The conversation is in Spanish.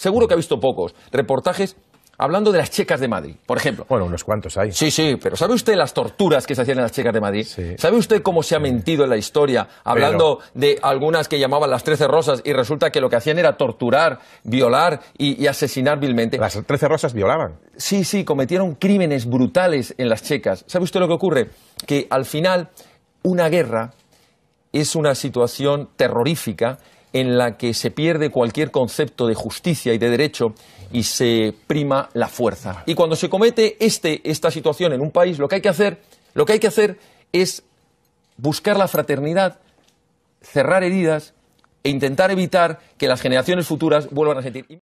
Seguro que ha visto pocos reportajes hablando de las checas de Madrid, por ejemplo. Bueno, unos cuantos hay. Sí, sí, pero ¿sabe usted las torturas que se hacían en las checas de Madrid? ¿Sabe usted cómo se ha mentido en la historia hablando de algunas que llamaban las Trece Rosas y resulta que lo que hacían era torturar, violar y, y asesinar vilmente? Las Trece Rosas violaban. Sí, sí, cometieron crímenes brutales en las checas. ¿Sabe usted lo que ocurre? Que al final una guerra es una situación terrorífica en la que se pierde cualquier concepto de justicia y de derecho y se prima la fuerza. Y cuando se comete este, esta situación en un país, lo que hay que hacer, lo que hay que hacer es buscar la fraternidad, cerrar heridas e intentar evitar que las generaciones futuras vuelvan a sentir.